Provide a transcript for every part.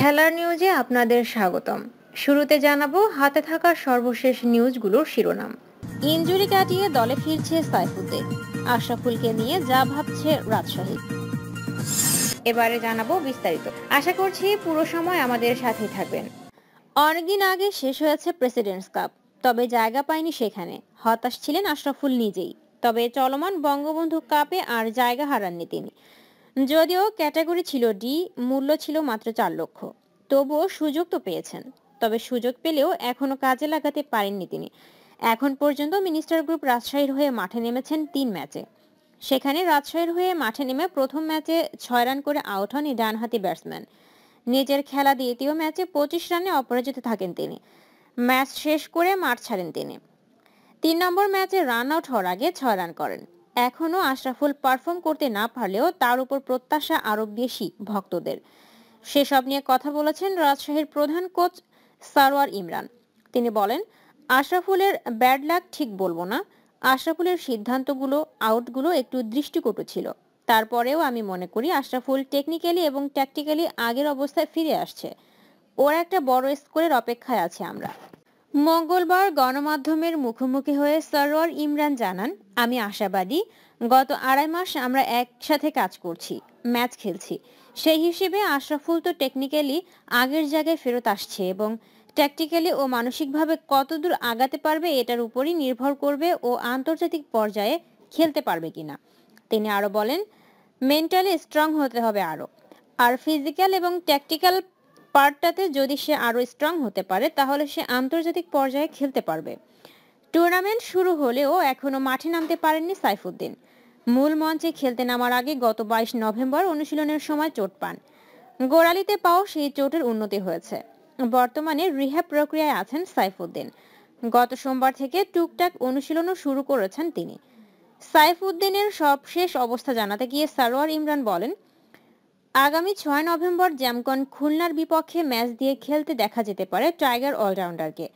খেলার নিউজে আপনাদের স্বাগতম শুরুতে জানাবো হাতে থাকা সর্বশেষ নিউজগুলোর শিরোনাম ইঞ্জুরি কাটিয়ে দলে ফিরছে সাইফুদ্দিন আশরাফুলকে নিয়ে যা ভাবছে রাজশাহী এবারে জানাবো বিস্তারিত আশা করছি পুরো সময় আমাদের সাথে থাকবেন অনেকদিন আগে শেষ হয়েছে প্রেসিডেন্টস কাপ তবে জায়গা পায়নি সেখানে হতাশ ছিলেন আশরাফুল নিজেই তবে চলমান বঙ্গবন্ধু কাপে আর জায়গা হারাননি তিনি যদিও ক্যাটাগরি ছিল ডি মূল্য ছিল মাত্র চার লক্ষ তবুও সুযোগ তো পেয়েছেন তবে সুযোগ পেলেও এখনও কাজে লাগাতে পারেননি তিনি এখন পর্যন্ত মিনিস্টার গ্রুপ রাজশাহীর হয়ে মাঠে নেমেছেন তিন ম্যাচে সেখানে রাজশাহীর হয়ে মাঠে নেমে প্রথম ম্যাচে ছয় রান করে আউট হন ডানহাতি ব্যাটসম্যান নিজের খেলা দ্বিতীয় ম্যাচে পঁচিশ রানে অপরাজিত থাকেন তিনি ম্যাচ শেষ করে মাঠ ছাড়েন তিনি তিন নম্বর ম্যাচে রান আউট হওয়ার আগে ছয় রান করেন এখনও আশরাফুল পারফর্ম করতে না পারলেও তার উপর প্রত্যাশা আরও বেশি ভক্তদের সেসব নিয়ে কথা বলেছেন রাজশাহীর প্রধান কোচ সারওয়ার ইমরান তিনি বলেন আশরাফুলের ব্যাড লাক ঠিক বলবো না আশরাফুলের সিদ্ধান্তগুলো আউটগুলো একটু দৃষ্টিকটু ছিল তারপরেও আমি মনে করি আশরাফুল টেকনিক্যালি এবং ট্যাকটিক্যালি আগের অবস্থায় ফিরে আসছে ওর একটা বড় স্কোরের অপেক্ষায় আছে আমরা মঙ্গলবার গণমাধ্যমের মুখোমুখি হয়ে সরওয়ার ইমরান জানান আমি আশাবাদী গত আড়াই মাস আমরা একসাথে কাজ করছি ম্যাচ খেলছি সেই হিসেবে আশরাফুল তো টেকনিক্যালি আগের জায়গায় ফেরত আসছে এবং ট্যাকটিক্যালি ও মানসিকভাবে কতদূর আগাতে পারবে এটার উপরই নির্ভর করবে ও আন্তর্জাতিক পর্যায়ে খেলতে পারবে কিনা তিনি আরও বলেন মেন্টালি স্ট্রং হতে হবে আরও আর ফিজিক্যাল এবং ট্যাকটিক্যাল পার্টটাতে যদি সে আরও স্ট্রং হতে পারে তাহলে সে আন্তর্জাতিক পর্যায়ে খেলতে পারবে টুর্নামেন্ট শুরু হলেও এখনও মাঠে নামতে পারেননি সাইফুদ্দিন মূল মঞ্চে খেলতে নামার আগে গত বাইশ নভেম্বর অনুশীলনের সময় চোট পান গোড়ালিতে পাও সেই চোটের উন্নতি হয়েছে বর্তমানে রিহ্যাব প্রক্রিয়ায় আছেন সাইফুদ্দিন গত সোমবার থেকে টুকটাক অনুশীলনও শুরু করেছেন তিনি সাইফুদ্দিনের সবশেষ অবস্থা জানাতে গিয়ে সারোয়ার ইমরান বলেন আগামী ছয় নভেম্বর জ্যামকন খুলনার বিপক্ষে ম্যাচ দিয়ে খেলতে দেখা যেতে পারে টাইগার অলরাউন্ডারকে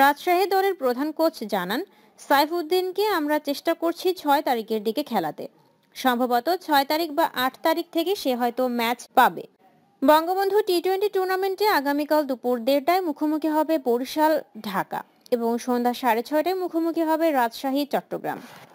রাজশাহী দলের প্রধান কোচ জানান সাইফুদ্দিনকে আমরা চেষ্টা করছি ছয় তারিখের দিকে খেলাতে সম্ভবত ছয় তারিখ বা আট তারিখ থেকে সে হয়তো ম্যাচ পাবে বঙ্গবন্ধু টি টোয়েন্টি টুর্নামেন্টে আগামীকাল দুপুর দেড়টায় মুখোমুখি হবে বরিশাল ঢাকা এবং সন্ধ্যা সাড়ে ছয়টায় মুখোমুখি হবে রাজশাহী চট্টগ্রাম